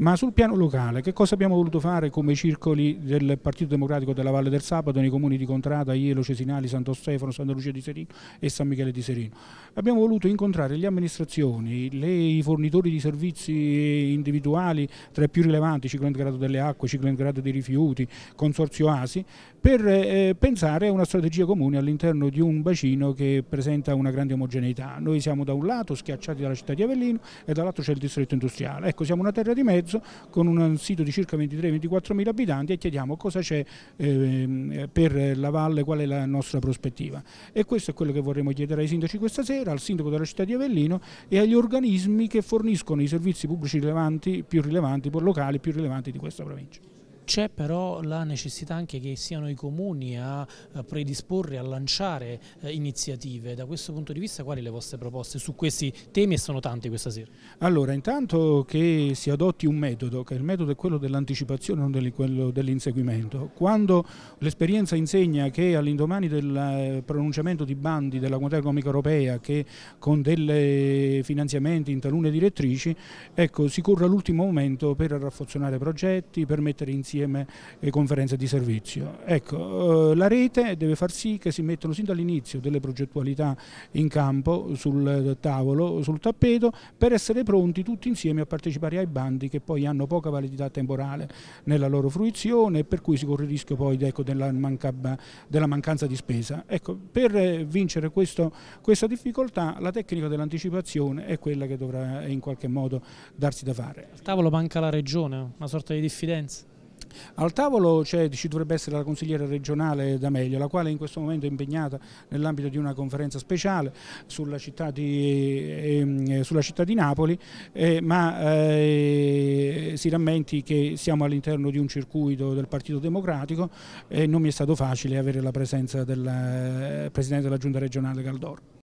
Ma sul piano locale, che cosa abbiamo voluto fare come circoli del Partito Democratico della Valle del Sabato nei comuni di Contrada, Ielo, Cesinali, Santo Stefano, Santa Lucia di Serino e San Michele di Serino? Abbiamo voluto incontrare le amministrazioni, le, i fornitori di servizi individuali tra i più rilevanti, ciclo integrato delle acque, ciclo integrato dei rifiuti, consorzio ASI, per eh, pensare a una strategia comune all'interno di un bacino che presenta una grande omogeneità. Noi siamo da un lato schiacciati dalla città di Avellino e dall'altro c'è il distretto industriale. Ecco, siamo una terra di mezzo Abruzzo con un sito di circa 23-24 mila abitanti e chiediamo cosa c'è eh, per la valle, qual è la nostra prospettiva. E questo è quello che vorremmo chiedere ai sindaci questa sera, al sindaco della città di Avellino e agli organismi che forniscono i servizi pubblici rilevanti, più rilevanti, locali più rilevanti di questa provincia c'è però la necessità anche che siano i comuni a eh, predisporre, a lanciare eh, iniziative. Da questo punto di vista quali le vostre proposte su questi temi e sono tante questa sera? Allora intanto che si adotti un metodo, che il metodo è quello dell'anticipazione, non quello dell'inseguimento. Quando l'esperienza insegna che all'indomani del eh, pronunciamento di bandi della Comunità Economica Europea che con dei finanziamenti in talune direttrici, ecco, si corre all'ultimo momento per rafforzare progetti, per mettere insieme insieme conferenze di servizio. Ecco, eh, la rete deve far sì che si mettano sin dall'inizio delle progettualità in campo, sul tavolo, sul tappeto, per essere pronti tutti insieme a partecipare ai bandi che poi hanno poca validità temporale nella loro fruizione e per cui si corre il rischio poi ecco, della, manca, della, mancanza di spesa. Ecco, per eh, vincere questo, questa difficoltà la tecnica dell'anticipazione è quella che dovrà in qualche modo darsi da fare. Al tavolo manca la regione, una sorta di diffidenza. Al tavolo ci dovrebbe essere la consigliera regionale D'Amelio, la quale in questo momento è impegnata nell'ambito di una conferenza speciale sulla città di, ehm, eh, sulla città di Napoli, eh, ma eh, si rammenti che siamo all'interno di un circuito del Partito Democratico e non mi è stato facile avere la presenza del eh, Presidente della Giunta regionale Caldoro.